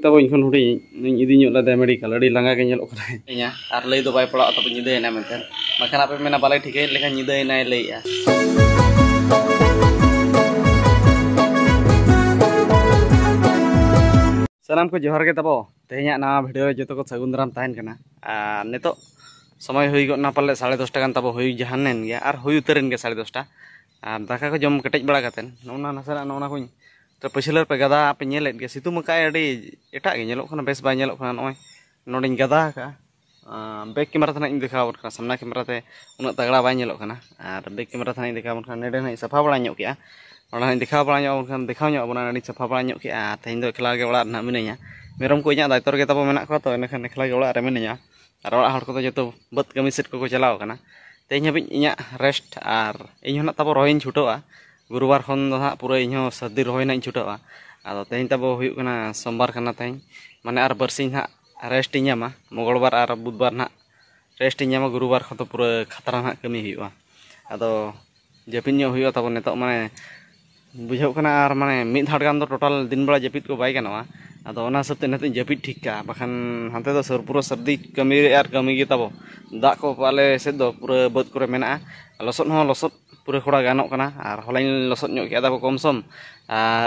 ᱛᱟᱵᱚ ᱤᱧ ᱠᱷᱚᱱ ᱦᱩᱰᱤᱧ ᱤᱧ ᱤᱫᱤ ᱧᱚᱜ ᱞᱮᱫᱮ ᱢᱮᱰᱤᱠᱮᱞ ᱟᱹᱰᱤ ᱞᱟᱸᱜᱟ ᱜᱮ ᱧᱮᱞᱚᱜ ᱠᱟᱱᱟ ᱤᱧᱟ ᱟᱨ ᱞᱟᱹᱭ ᱫᱚ ᱵᱟᱭ ᱯᱟᱲᱟᱜᱼᱟ ᱛᱟᱯᱮ ᱧᱤᱫᱟᱹᱭᱮᱱᱟ ᱢᱮᱱᱛᱮ ᱵᱟᱠᱷᱟᱱ ᱟᱯᱮ ᱢᱮᱱᱟ ᱵᱟᱞᱮ ᱴᱷᱤᱠᱟᱹᱭᱮᱫ ᱞᱮᱠᱟ ᱧᱤᱫᱟᱹᱭᱮᱱᱟᱭ ᱞᱟᱹᱭᱮᱜᱼᱟ ᱥᱟᱱᱟᱢ ᱠᱚ ᱡᱚᱦᱟᱨ ᱜᱮ ᱛᱟᱵᱚ ᱛᱮᱦᱮᱧᱟᱜ ᱱᱟᱣᱟ ᱵᱷᱤᱰᱤᱭᱳ ᱡᱚᱛᱚ ᱠᱚ ᱥᱟᱹᱜᱩᱱ ᱫᱟᱨᱟᱢ ᱛᱟᱦᱮᱱ ᱠᱟᱱᱟ ᱟᱨ ᱱᱤᱛᱚᱜ ᱥᱚᱢᱚᱭ ᱦᱩᱭ ᱜᱚᱫ ᱱᱟ ᱯᱟᱞᱮ ᱥᱟᱲᱮ ᱫᱚᱥᱴᱟ ᱜᱟᱱ ᱛᱟᱵᱚ ᱦᱩᱭ ᱡᱟᱦᱟᱱᱮᱱ ᱜᱮᱭᱟ ᱟᱨ ᱦᱩᱭ ᱩᱛᱟᱹᱨᱮᱱ ᱜᱮ ᱥᱟᱲᱮ ᱫᱚᱥᱴᱟ ᱟᱨ ᱫᱟᱠᱟ ᱠᱚ ᱡᱚᱢ ᱠᱮᱴᱮᱡ ᱵᱟᱲᱟ ᱠᱟᱛᱮᱫ ᱱᱚᱜᱼᱚ ᱱᱟ ᱱᱟᱥᱮᱱᱟᱜ ᱱᱚᱜᱼᱚ ᱱᱟ ᱠᱚᱧ ᱛᱚ ᱯᱟᱹᱪᱷᱞᱟᱹ ᱨᱮᱯᱮ ᱜᱟᱫᱟ ᱯᱮ ᱧᱮᱞᱮᱫ ᱜᱮᱭᱟ ᱥᱤᱛᱩᱝ ᱟᱠᱟᱫᱼᱟᱭ ᱟᱹᱰᱤ ᱮᱴᱟᱜ ᱜᱮ ᱧᱮᱞᱚᱜ ᱠᱟᱱᱟ ᱵᱮᱥ ᱵᱟᱭ ᱧᱮᱞᱚᱜ ᱠᱟᱱᱟ ᱱᱚᱜᱼᱚᱭ ᱱᱚᱰᱮᱧ ᱜᱟᱫᱟ ᱟᱠᱟᱫᱼᱟ ᱵᱮᱠ ᱠᱮᱢᱮᱨᱟ ᱛᱮ ᱤᱧ ᱫᱮᱠᱷᱟᱣ ᱟᱵᱚᱱ ᱠᱟᱱᱟ ᱥᱟᱢᱱᱟ ᱠᱮᱢᱮᱨᱟ ᱛᱮ ᱩᱱᱟᱹᱜ ᱛᱟᱜᱽᱲᱟ ᱵᱟᱭ ᱧᱮᱞᱚᱜ ᱠᱟᱱᱟ ᱟᱨ ᱵᱮᱠ ᱠᱮᱢᱮᱨᱟ ᱛᱮ ᱤᱧ ᱫᱮᱠᱷᱟᱣ ᱟᱵᱚᱱ ᱠᱟᱱᱟ ᱱᱚᱰᱮ ᱦᱟᱸᱜ ᱥᱟᱯᱷᱟ ᱵᱟᱲᱟ ᱧᱚᱜ ᱠᱮᱜᱼᱟ ᱚᱱᱟ ᱦᱚᱸᱧ ᱫᱮᱠᱷᱟᱣ ᱵᱟᱲᱟ ᱧᱚᱜ ᱟᱵᱚᱱ ᱠᱷᱟᱱ ᱫᱮᱠᱷᱟᱣ ᱧᱚᱜ ᱟᱵᱚᱱᱟ ᱱᱚᱰᱮᱧ ᱥᱟᱯᱷᱟ ᱵᱟᱲᱟ ᱧᱚᱜ ᱠᱮᱜᱼᱟ ᱛᱮᱦᱮᱧ ᱫᱚ ᱮᱠᱞᱟ ᱜᱮ ᱚᱲᱟᱜ ᱨᱮᱱᱟᱜ ᱢᱤᱱᱟᱹᱧᱟ ᱢᱮᱨᱚᱢ ᱠᱚ ᱤᱧᱟᱹᱜ ᱫᱟᱭᱤᱛᱛᱚ ᱨᱮᱜᱮ ᱛᱟᱵᱚ ᱢᱮᱱᱟᱜ ᱠᱚᱣᱟ ᱛᱚ ᱮᱸᱰᱮᱠᱷᱟᱱ ᱮᱠᱞᱟ ᱜᱮ ᱚᱲᱟᱜ ᱨᱮ ᱢᱤᱱᱟᱹᱧᱟ ᱟᱨ ᱚᱲᱟᱜ ᱦᱚᱲ ᱠᱚᱫᱚ ᱡᱚᱛᱚ ᱵᱟᱹᱫᱽ ᱠᱟᱹᱢᱤ ᱥᱮᱫ ᱠᱚᱠᱚ ᱪᱟᱞᱟᱣ ᱟᱠᱟᱱᱟ ᱛᱮᱦᱮᱧ ᱦᱟᱹᱵᱤᱡ ᱤᱧᱟᱹᱜ ᱨᱮᱥᱴ ᱟᱨ ᱤᱧ ᱦᱚᱸ ᱱᱟᱜ ᱛᱟᱵᱚ ᱨᱚᱦᱚᱭᱤᱧ ᱪᱷᱩᱴᱟᱹᱜᱼᱟ Guruwar war pura inyo sadir hoy na injuta wa ato teh inta bo kena sombar kena teh mana ar bersin ha rest inya ma mogol war ar bud war na rest inya ma guru war pura khataran ha kemi hoy wa ato japin nyo hoy ato bo neto mana bujau kena ar mana mit har kan total din bola jepit ko baik wa ato ona sab teh neto japit ka bahkan hante to sur pura sardi kemi ar kemi kita bo dak ko pale sed pura bud kure mena Losot no losot ᱯᱩᱨᱟᱹ ᱠᱷᱚᱲᱟ ᱜᱟᱱᱚᱜ ᱠᱟᱱᱟ ᱟᱨ ᱦᱚᱞᱟᱧ ᱞᱚᱥᱚᱫ ᱧᱚᱜ ᱠᱮᱫᱟ ᱠᱚ ᱠᱚᱢ ᱥᱚᱢ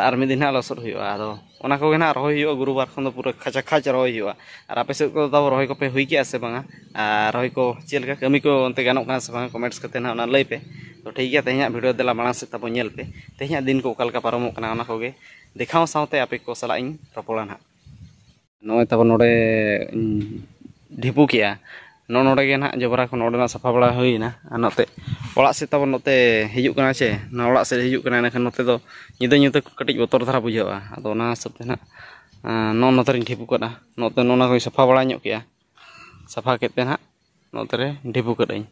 ᱟᱨ ᱢᱤᱫ ᱫᱤᱱ ᱦᱟᱸᱜ ᱞᱚᱥᱚᱫ ᱦᱩᱭᱩᱜᱼᱟ ᱟᱫᱚ ᱚᱱᱟ ᱠᱚᱜᱮ ᱦᱟᱸᱜ ᱨᱚᱦᱚᱭ ᱦᱩᱭᱩᱜᱼᱟ ᱜᱩᱨᱩᱵᱟᱨ ᱠᱷᱚᱱ ᱫᱚ ᱯᱩᱨᱟᱹ ᱠᱷᱟᱪᱟ ᱠᱷᱟᱪ ᱨᱚᱦᱚᱭ ᱦᱩᱭᱩᱜᱼᱟ ᱟᱨ ᱟᱯᱮ ᱥᱮᱫ ᱠᱚᱫᱚ ᱛᱟᱵᱚ ᱨᱚᱦᱚᱭ ᱠᱚᱯᱮ ᱦᱩᱭ ᱠᱮᱜᱼᱟ ᱥᱮ ᱵᱟᱝᱟ ᱟᱨ ᱨᱚᱦᱚᱭ ᱠᱚ ᱪᱮᱫ ᱞᱮᱠᱟ ᱠᱟᱹᱢᱤ ᱠᱚ ᱚᱱᱛᱮ ᱜᱟᱱᱚᱜ ᱠᱟᱱᱟ ᱥᱮ ᱵᱟᱝᱟ ᱠᱚᱢᱮᱱᱴᱥ ᱠᱟᱛᱮ ᱦᱟᱸᱜ ᱚᱱᱟ ᱞᱟᱹᱭ ᱯᱮ ᱛᱚ ᱴᱷᱤᱠ ᱜᱮᱭᱟ ᱛᱮᱦᱮᱧᱟᱜ ᱵᱷᱤᱰᱤᱭᱳ ᱫᱮᱞᱟ ᱢᱟᱲᱟᱝ ᱥᱮᱫ ᱛᱟᱵᱚ ᱧᱮᱞ ᱯᱮ ᱛᱮᱦᱮᱧᱟᱜ ᱫᱤᱱ ᱠᱚ ᱚᱠᱟ ᱞᱮᱠᱟ ᱯᱟᱨᱚᱢᱚᱜ ᱠᱟᱱᱟ ᱚᱱᱟ ᱠᱚᱜᱮ ᱫᱮᱠᱷᱟᱣ ᱥᱟᱶᱛᱮ ᱟᱯᱮ ᱠᱚ ᱥᱟᱞᱟᱜ ᱤᱧ ᱨᱚᱯᱚᱲᱟ ᱱᱟᱦᱟᱜ ᱱᱚᱜᱼᱚᱭ ᱛᱟᱵᱚ ᱱᱚᱰᱮ ᱰᱷᱤᱯᱩ ᱠᱮᱜᱼᱟ ᱱᱚᱜᱼᱚ ᱱᱚᱰᱮ ᱜᱮ ᱱᱟᱦᱟᱜ ᱡᱚᱵᱨᱟ ᱠᱚ ᱱᱚᱰᱮᱱᱟᱜ ᱥᱟᱯᱷᱟ ᱵᱟᱲᱟ ᱦᱩᱭᱱᱟ ᱟᱨ ᱱᱚᱛᱮ ᱚᱲᱟᱜ ᱥᱮᱫ ᱛᱟᱵᱚᱱ ᱱᱚᱛᱮ ᱦᱤᱡᱩᱜ ᱠᱟᱱᱟ ᱥᱮ ᱚᱱᱟ ᱚᱲᱟᱜ ᱥᱮᱫ ᱦᱤᱡᱩᱜ ᱠᱟᱱᱟ ᱮᱱᱠᱷᱟᱱ ᱱᱚᱛᱮ ᱫᱚ ᱧᱤᱫᱟᱹ ᱧᱩᱛᱟᱹ ᱠᱟᱹᱴᱤᱡ ᱵᱚᱛᱚᱨ ᱫᱷᱟᱨᱟ ᱵᱩᱡᱷᱟᱹᱜᱼᱟ ᱟᱫᱚ ᱚᱱᱟ ᱦᱤᱥᱟᱹᱵ ᱛᱮ ᱱᱟᱜ ᱱᱚ ᱱᱚᱛᱮᱨᱤᱧ ᱰᱷᱤᱯᱩ ᱠᱟᱫᱟ ᱱᱚᱛᱮ ᱱᱚᱣᱟ ᱠᱚᱧ ᱥᱟᱯᱷᱟ ᱵᱟᱲᱟ ᱧᱚᱜ ᱠᱮᱜᱼᱟ ᱥᱟᱯᱷᱟ ᱠᱮᱫ ᱛᱮ ᱱᱟᱜ ᱱᱚᱛᱮ ᱨᱮ ᱰᱷᱤᱯᱩ ᱠᱟᱹᱫᱟᱹᱧ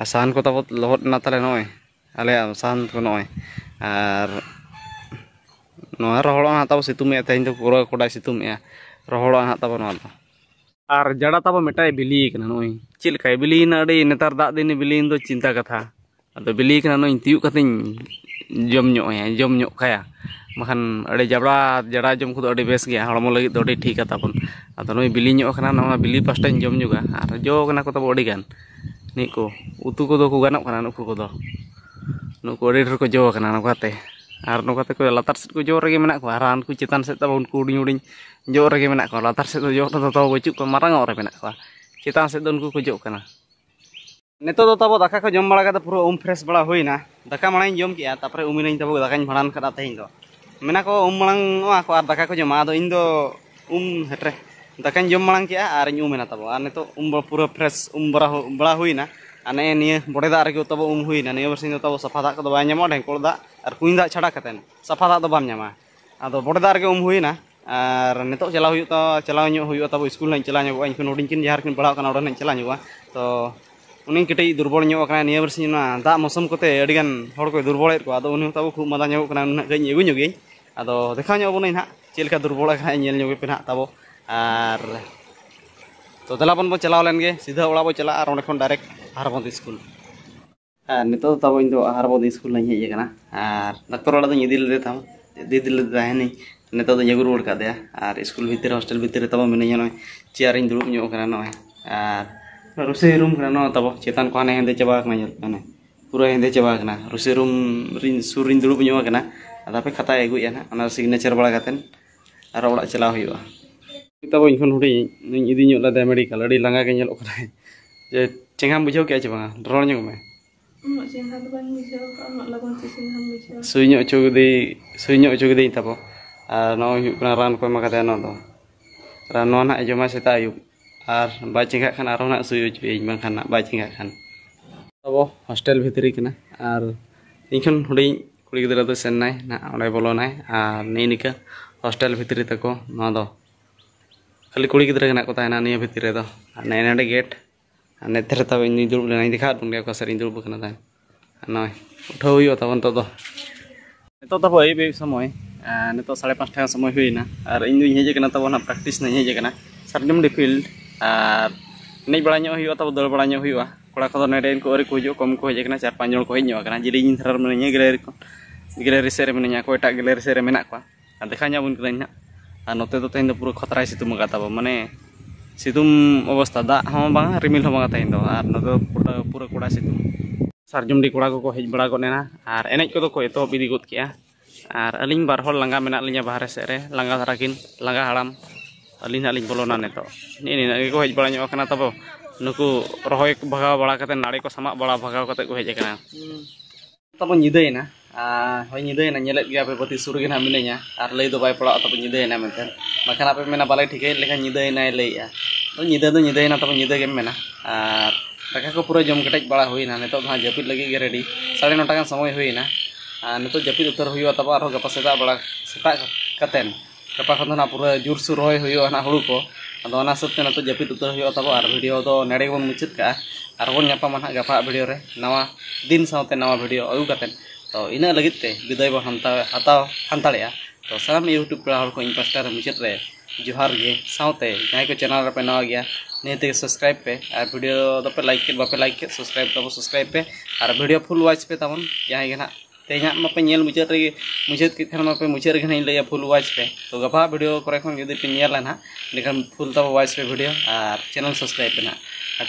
ᱟᱨ ᱥᱟᱦᱟᱱ ᱠᱚ ᱛᱟᱵᱚ ᱞᱚᱦᱚᱫ ᱮᱱᱟ ᱛᱟᱞᱮ ᱱᱚᱜᱼᱚᱭ ᱟᱞᱮᱭᱟᱜ ᱥᱟᱦᱟᱱ ᱠᱚ ᱱᱚᱜᱼᱚᱭ ᱟᱨ ᱱᱚᱣᱟ ᱨᱚᱦᱚᱲᱚᱜ ᱦᱟᱸᱜ ᱛᱟᱵᱚ ᱥᱤᱛᱩᱝ ᱮᱫ ᱛᱮᱦᱮᱧ ᱫᱚ ᱯᱩᱨᱟᱹ ᱠᱚᱰᱟᱭ ᱥᱤᱛᱩᱝ ᱮᱫᱼᱟ ᱨᱚᱦᱚᱲᱚᱜ ᱦᱟᱸᱜ ᱛᱟᱵᱚ ᱱᱚᱣᱟ ᱫᱚ ar jada taba metay bilik na noy chil kay bilin na de netar da din bilin do cinta kata. ado bilik na noy tiu katin jom nyo ya jom nyo kaya makan ade jabra jada jomku kudu ade bes ge hormo lagi do ade pun ado noy bilin nyok kana na bili pasta jom juga ar jo kana ko taba ode gan ni ko utu ko do ko ganap kana nuku ko do nuku ade ko jo ate arno kata ku latar set ku jo regi menak ku aran ku citan set tahun ku ding uding regi menak latar set ku jo tata tawa ku cuk ku marang ore menak ku citan set tahun ku ku kena neto tata bo jom ya, malah kata puru um pres bala hui na jom kia ya tapre umi nain tabo daka nyimaran kata ummalang do menak ku um malang ar daka jom ado indo um hetre daka jom malang kia ya arin umi na tabo arne to um puru pres um hui na ane nih bodi da arki utawa umhui na nih bersin utawa safada kado banyak mau dengkul da arkuin da cara katen safada kado banyak mah atau bodi da arki umhui na ar netok celah yuk utawa celah nyu hui utawa school nih celah nyu anjing kunodin kini jahar kin berlaku kanoran nih celah nyu wah to uning kita durbol nyu karena nih bersin nih da musim kute erigan horko durbol erku atau uning utawa kuh mata nyu karena gini gini nyu gini atau dekanya nyu nih na celka durbol karena nyel nyu gini nih tabo ar तो दला बन बो चलाव लेन गे सीधा ओड़ा बो चला और ओंडे खन डायरेक्ट हरबंद स्कूल ᱟᱨ ᱱᱤᱛᱚᱜ ᱛᱟᱵᱚ ᱤᱧ ᱫᱚ ᱦᱟᱨᱵᱚᱫ ᱥᱠᱩᱞ ᱨᱮᱧ ᱦᱮᱡ ᱟᱠᱟᱱᱟ ᱟᱨ ᱰᱟᱠᱛᱚᱨ ᱚᱲᱟᱜ ᱫᱚᱧ ᱤᱫᱤ ᱞᱮᱫᱮ ᱛᱟᱢ ᱤᱫᱤ ᱞᱮᱫᱮ ᱛᱟᱦᱮᱱᱤᱧ ᱱᱤᱛᱚᱜ ᱫᱚᱧ ᱟᱹᱜᱩ ᱨᱩᱣᱟᱹᱲ ᱠᱟᱫᱮᱭᱟ ᱟᱨ ᱥᱠᱩᱞ ᱵᱷᱤᱛᱤᱨ ᱨᱮ ᱦᱳᱥᱴᱮᱞ ᱵᱷᱤᱛᱤᱨ ᱨᱮ ᱛᱟᱵᱚ ᱢᱤᱱᱟᱹᱧᱟ ᱱᱚᱜᱼᱚᱭ ᱪᱮᱭᱟᱨ ᱤᱧ ᱫᱩᱲᱩᱵ ᱧᱚᱜ ᱟᱠᱟᱱᱟ ᱱᱚᱜᱼᱚᱭ ᱟᱨ ᱨᱩᱥᱮ ᱨᱩᱢ ᱠᱟᱱᱟ ᱱᱚᱣᱟ ᱛᱟᱵᱚ ᱪᱮᱛᱟᱱ ᱠᱚ ᱦᱟᱱᱮ ᱦᱮᱸᱫᱮ ᱪᱟᱵᱟ ᱟᱠᱟᱱᱟ ᱧᱮᱞ ᱠᱟᱱᱟ ᱯᱩᱨᱟᱹ ᱦᱮᱸᱫᱮ ᱪᱟᱵᱟ ᱟᱠᱟᱱᱟ ᱨᱩᱥᱮ ᱨᱩᱢ ᱨᱤᱧ ᱥᱩᱨ ᱨᱤᱧ ᱫᱩᱲᱩᱵ ᱧᱚᱜ ᱟᱠᱟᱱᱟ ᱟᱫᱚ ᱯᱮ ᱠᱷᱟᱛᱟᱭ ᱟᱹᱜᱩᱭᱟ ᱱᱟᱜ ᱚᱱᱟ ᱥᱤᱜᱽᱱᱮᱪᱟᱨ ᱵᱟᱲᱟ ᱠᱟᱛᱮᱫ ᱟᱨ ᱚᱲᱟᱜ ᱪᱟᱞᱟᱣ ᱦᱩᱭᱩᱜᱼᱟ tawo ikon huri ning idi nyok lada medical ari langa ke nyelok kada je cengham bujau ke aja bang drone nyok me suinyo cugu di suinyo cugu di tapo ar no yuk kena ran kue makata no to ran no anak aja e mas eta yuk ar baca kan arona suyo cuy bang kan nak baca nggak kan tapo hostel bitri kena ar ikon huri kuli kita tuh senai na oleh bolonai ar nini ke hostel bitri tako no to kali kuli kita kan aku tanya nani apa itu reda, ane ini ada gate, ane ini tahu ini dulu beli nanti dikar pun dia kau sering dulu bukan ada, anoi, udah uyo tahu entah tuh, itu tahu aja bi sama ini, ane tuh pasti pas semua sama ini na, ini ini aja kena tahu na praktis nih aja kena, sering di field, ar ini berani uyo tahu dulu berani uyo, kalau kau tuh nerein kau orang kujo, kau mau aja kena cari panjang kau hanya kena, jadi ini terus menanya gelar, gelar riset menanya kau itu gelar riset menak kau, ada kahnya pun kena anote itu teh indah pura khotrai situ mengata apa mana situ obos tada bang rimil hama kata indah anu teh pura pura kuda situ sarjum di kuda kok hij bela kok nena ar enek itu kok itu pidi kut kia ar aling barhol langga menak linya bahar sere langga sarakin langga halam aling aling polonan itu ini ini kok hij belanya akan apa nuku rohoy baga bala kata nari kok sama bala bagaw kata kok hij kana hmm. Tamu nyidai na hoi nyidai na nyelet gya pe suruhin surgi na mine nya ar lei do bai pala atau nyidai na menten makan apa mena balai dikai lekan nyidai na lei ya to nyidai do nyidai na tapi nyidai game mena ar daka ko pura jom ketek bala hoi na neto bha japit lagi ge ready sare nota kan samoi hoi na jepit neto japit utar hoi wa tapa ar gapa seta katen kapas kan napura jur sur hoi hoi na hulu ko ᱟᱫᱚ ᱚᱱᱟ ᱥᱟᱶᱛᱮ ᱱᱤᱛᱚᱜ ᱡᱟᱹᱯᱤᱫ ᱩᱛᱟᱹᱨ ᱦᱩᱭᱩᱜ ᱛᱟᱵᱚ ᱟᱨ ᱵᱷᱤᱰᱤᱭᱳ ᱫᱚ ᱱᱮᱰᱮ ᱜᱮᱵᱚᱱ ᱢᱩᱪᱟᱹᱫ ᱠᱟᱜᱼᱟ ᱟᱨ ᱵᱚᱱ ᱧᱟᱯᱟᱢᱟ ᱱᱟᱦᱟᱜ ᱜᱟᱯᱟ ᱵᱷᱤᱰᱤᱭᱳ ᱨᱮ ᱱᱟᱣᱟ ᱫᱤᱱ ᱥᱟᱶᱛᱮ ᱱᱟᱣᱟ तो इन लगते विदय हतार तो सामने यूट्यूब पेड़ को पास्टा मुचाद में जोहार गे साथ जहाँ को चैनल पे नवा गया नीति सब्सक्राइब पे और भिडियो पे लाइक बापे लाइक के सब्सक्राइब तब सब्सक्राइब पे और भिडियो फुल वाच पे तब जहाँ के ना ते हाँ मापे नल मुचाद रे मुचाद के मापे मुचाद रहा लै फुल वाच पे तो गाभा वीडियो कोरे जुदीपे ना फुल तब वाच पे भिडियो और चैनल सब्सक्राइब पे ना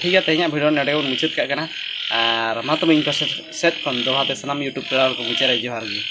ठीक है तेहना वीडियो नडे मुचाद कर ᱟᱨ ᱢᱟ ᱛᱚᱵᱮ ᱤᱧ ᱠᱚ ᱥᱮᱫ ᱠᱷᱚᱱ ᱫᱚᱦᱲᱟᱛᱮ ᱥᱟᱱᱟᱢ ᱤᱭᱩᱴᱩᱵᱽ ᱯᱮᱲᱟ ᱦᱚᱲ ᱠᱚ ᱵᱩᱡᱷᱟᱹᱣᱟ ᱡᱚᱦᱟᱨ ᱜᱮ